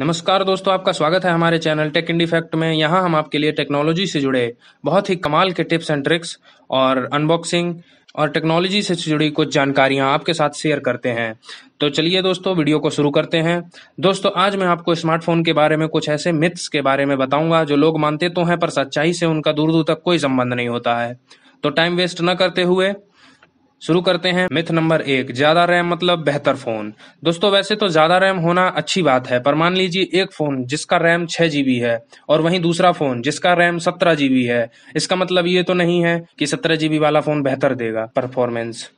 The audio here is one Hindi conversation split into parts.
नमस्कार दोस्तों आपका स्वागत है हमारे चैनल टेक इंडी फैक्ट में यहाँ हम आपके लिए टेक्नोलॉजी से जुड़े बहुत ही कमाल के टिप्स एंड ट्रिक्स और अनबॉक्सिंग और टेक्नोलॉजी से जुड़ी कुछ जानकारियाँ आपके साथ शेयर करते हैं तो चलिए दोस्तों वीडियो को शुरू करते हैं दोस्तों आज मैं आपको स्मार्टफोन के बारे में कुछ ऐसे मिथ्स के बारे में बताऊंगा जो लोग मानते तो हैं पर सच्चाई से उनका दूर दूर तक कोई संबंध नहीं होता है तो टाइम वेस्ट न करते हुए शुरू करते हैं मिथ नंबर एक ज्यादा रैम मतलब बेहतर फोन दोस्तों वैसे तो ज्यादा रैम होना अच्छी बात है पर मान लीजिए एक फोन जिसका रैम छह जीबी है और वहीं दूसरा फोन जिसका रैम सत्रह जीबी है इसका मतलब ये तो नहीं है कि सत्रह जीबी वाला फोन बेहतर देगा परफॉर्मेंस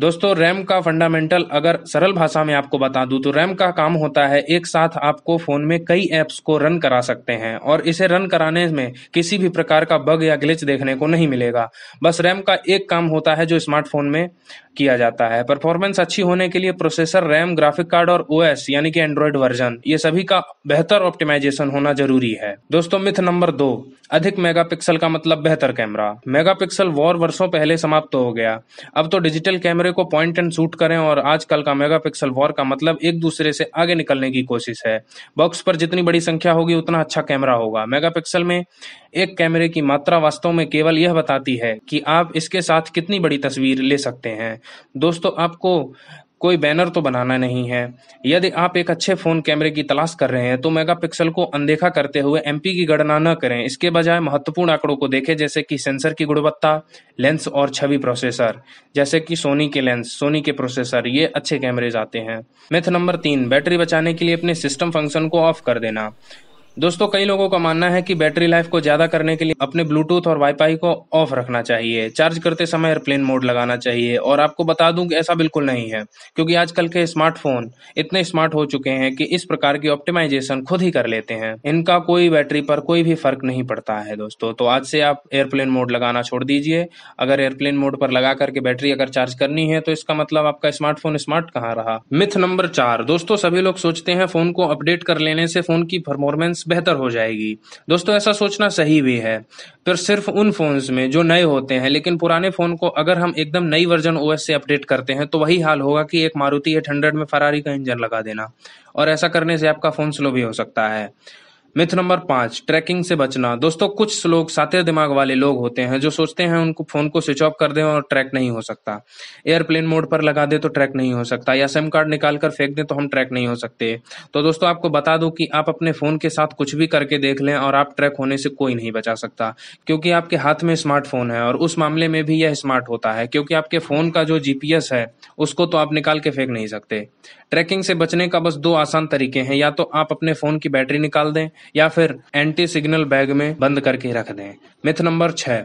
दोस्तों रैम का फंडामेंटल अगर सरल भाषा में आपको बता दूं तो रैम का काम होता है एक साथ आपको फ़ोन में कई ऐप्स को रन करा सकते हैं और इसे रन कराने में किसी भी प्रकार का बग या ग्लिच देखने को नहीं मिलेगा बस रैम का एक काम होता है जो स्मार्टफोन में किया जाता है परफॉर्मेंस अच्छी होने के लिए प्रोसेसर रैम ग्राफिक कार्ड और ओ यानी कि एंड्रॉयड वर्जन ये सभी का बेहतर ऑप्टिमाइजेशन होना जरूरी है दोस्तों मिथ नंबर दो अधिक मेगापिक्सल का मतलब बेहतर कैमरा मेगापिक्सल वॉर वर्षों पहले समाप्त हो गया अब तो डिजिटल कैमरा कैमरे को पॉइंट एंड शूट करें और आजकल का मेगापिक्सल वॉर का मतलब एक दूसरे से आगे निकलने की कोशिश है बॉक्स पर जितनी बड़ी संख्या होगी उतना अच्छा कैमरा होगा मेगापिक्सल में एक कैमरे की मात्रा वास्तव में केवल यह बताती है कि आप इसके साथ कितनी बड़ी तस्वीर ले सकते हैं दोस्तों आपको कोई बैनर तो बनाना नहीं है यदि आप एक अच्छे फ़ोन कैमरे की तलाश कर रहे हैं तो मेगापिक्सल को अनदेखा करते हुए एमपी की गणना न करें इसके बजाय महत्वपूर्ण आंकड़ों को देखें जैसे कि सेंसर की गुणवत्ता लेंस और छवि प्रोसेसर जैसे कि सोनी के लेंस सोनी के प्रोसेसर ये अच्छे कैमरेज आते हैं मिथ नंबर तीन बैटरी बचाने के लिए अपने सिस्टम फंक्शन को ऑफ कर देना दोस्तों कई लोगों का मानना है कि बैटरी लाइफ को ज़्यादा करने के लिए अपने ब्लूटूथ और वाईफाई को ऑफ रखना चाहिए चार्ज करते समय एयरप्लेन मोड लगाना चाहिए और आपको बता दूं कि ऐसा बिल्कुल नहीं है क्योंकि आजकल के स्मार्टफोन इतने स्मार्ट हो चुके हैं कि इस प्रकार की ऑप्टिमाइजेशन खुद ही कर लेते हैं इनका कोई बैटरी पर कोई भी फर्क नहीं पड़ता है दोस्तों तो आज से आप एयरप्लेन मोड लगाना छोड़ दीजिए अगर एयरप्लेन मोड पर लगा करके बैटरी अगर चार्ज करनी है तो इसका मतलब आपका स्मार्टफोन स्मार्ट कहाँ रहा मिथ नंबर चार दोस्तों सभी लोग सोचते हैं फोन को अपडेट कर लेने से फोन की परफॉर्मेंस बेहतर हो जाएगी दोस्तों ऐसा सोचना सही भी है पर सिर्फ उन फ़ोन्स में जो नए होते हैं लेकिन पुराने फ़ोन को अगर हम एकदम नई वर्जन ओएस से अपडेट करते हैं तो वही हाल होगा कि एक मारुति एट में फरारी का इंजन लगा देना और ऐसा करने से आपका फ़ोन स्लो भी हो सकता है मिथ नंबर पांच ट्रैकिंग से बचना दोस्तों कुछ लोग सातिर दिमाग वाले लोग होते हैं जो सोचते हैं उनको फोन को स्विच ऑफ कर दें और ट्रैक नहीं हो सकता एयरप्लेन मोड पर लगा दे तो ट्रैक नहीं हो सकता या सिम कार्ड निकाल कर फेंक दें तो हम ट्रैक नहीं हो सकते तो दोस्तों आपको बता दूं कि आप अपने फोन के साथ कुछ भी करके देख लें और आप ट्रैक होने से कोई नहीं बचा सकता क्योंकि आपके हाथ में स्मार्टफोन है और उस मामले में भी यह स्मार्ट होता है क्योंकि आपके फोन का जो जीपीएस है उसको तो आप निकाल के फेंक नहीं सकते ट्रैकिंग से बचने का बस दो आसान तरीके हैं या तो आप अपने फोन की बैटरी निकाल दें या फिर एंटी सिग्नल बैग में बंद करके रख दें मिथ नंबर छः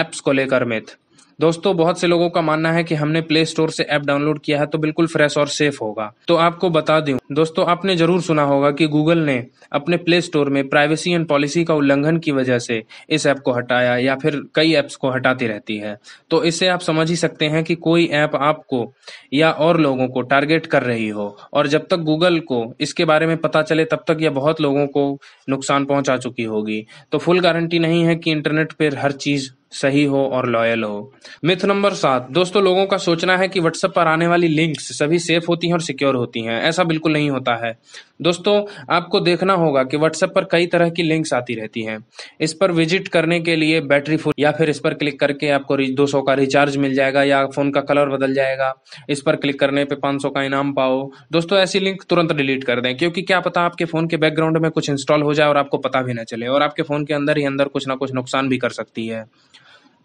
एप्स को लेकर मिथ दोस्तों बहुत से लोगों का मानना है कि हमने प्ले स्टोर से ऐप डाउनलोड किया है तो बिल्कुल फ्रेश और सेफ होगा तो आपको बता दूं दोस्तों आपने जरूर सुना होगा कि गूगल ने अपने प्ले स्टोर में प्राइवेसी एंड पॉलिसी का उल्लंघन की वजह से इस ऐप को हटाया या फिर कई ऐप्स को हटाती रहती है तो इससे आप समझ ही सकते हैं कि कोई ऐप आपको या और लोगों को टारगेट कर रही हो और जब तक गूगल को इसके बारे में पता चले तब तक यह बहुत लोगों को नुकसान पहुंचा चुकी होगी तो फुल गारंटी नहीं है कि इंटरनेट पर हर चीज़ सही हो और लॉयल हो मिथ नंबर सात दोस्तों लोगों का सोचना है कि व्हाट्सएप पर आने वाली लिंक्स सभी सेफ होती हैं और सिक्योर होती हैं ऐसा बिल्कुल नहीं होता है दोस्तों आपको देखना होगा कि WhatsApp पर कई तरह की लिंक्स आती रहती हैं इस पर विजिट करने के लिए बैटरी फुल या फिर इस पर क्लिक करके आपको दो सौ का रिचार्ज मिल जाएगा या फ़ोन का कलर बदल जाएगा इस पर क्लिक करने पे पाँच सौ का इनाम पाओ दोस्तों ऐसी लिंक तुरंत डिलीट कर दें क्योंकि क्या पता आपके फ़ोन के बैकग्राउंड में कुछ इंस्टॉल हो जाए और आपको पता भी ना चले और आपके फ़ोन के अंदर ही अंदर कुछ ना कुछ नुकसान भी कर सकती है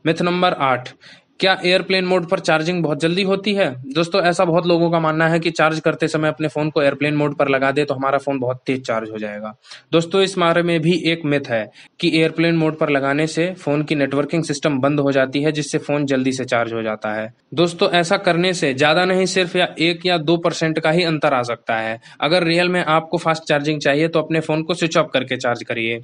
मिथ नंबर आठ क्या एयरप्लेन मोड पर चार्जिंग बहुत जल्दी होती है दोस्तों ऐसा बहुत लोगों का मानना है कि चार्ज करते समय अपने फ़ोन को एयरप्लेन मोड पर लगा दे तो हमारा फ़ोन बहुत तेज़ चार्ज हो जाएगा दोस्तों इस बारे में भी एक मिथ है कि एयरप्लेन मोड पर लगाने से फ़ोन की नेटवर्किंग सिस्टम बंद हो जाती है जिससे फ़ोन जल्दी से चार्ज हो जाता है दोस्तों ऐसा करने से ज़्यादा नहीं सिर्फ या एक या दो परसेंट का ही अंतर आ सकता है अगर रियल में आपको फास्ट चार्जिंग चाहिए तो अपने फ़ोन को स्विच ऑफ करके चार्ज करिए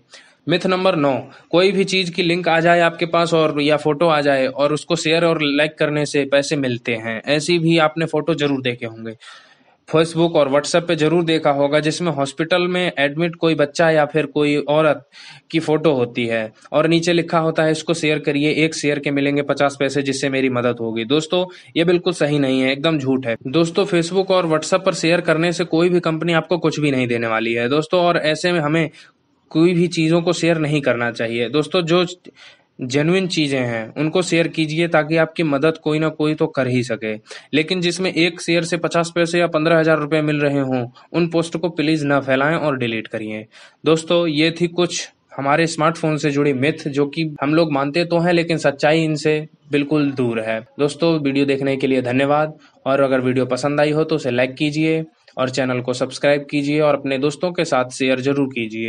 मिथ नंबर नौ कोई भी चीज़ की लिंक आ जाए आपके पास और या फोटो आ जाए और उसको शेयर और लाइक करने से पैसे मिलते हैं ऐसी भी आपने फोटो जरूर देखे होंगे फेसबुक और व्हाट्सएप पे जरूर देखा होगा जिसमें हॉस्पिटल में एडमिट कोई बच्चा या फिर कोई औरत की फोटो होती है और नीचे लिखा होता है इसको शेयर करिए एक शेयर के मिलेंगे पचास पैसे जिससे मेरी मदद होगी दोस्तों ये बिल्कुल सही नहीं है एकदम झूठ है दोस्तों फेसबुक और व्हाट्सएप पर शेयर करने से कोई भी कंपनी आपको कुछ भी नहीं देने वाली है दोस्तों और ऐसे में हमें कोई भी चीज़ों को शेयर नहीं करना चाहिए दोस्तों जो जेनुइन चीज़ें हैं उनको शेयर कीजिए ताकि आपकी मदद कोई ना कोई तो कर ही सके लेकिन जिसमें एक शेयर से पचास पैसे या पंद्रह हज़ार रुपये मिल रहे हों उन पोस्ट को प्लीज़ ना फैलाएं और डिलीट करिए दोस्तों ये थी कुछ हमारे स्मार्टफोन से जुड़ी मिथ जो कि हम लोग मानते तो हैं लेकिन सच्चाई इनसे बिल्कुल दूर है दोस्तों वीडियो देखने के लिए धन्यवाद और अगर वीडियो पसंद आई हो तो उसे लाइक कीजिए और चैनल को सब्सक्राइब कीजिए और अपने दोस्तों के साथ शेयर जरूर कीजिए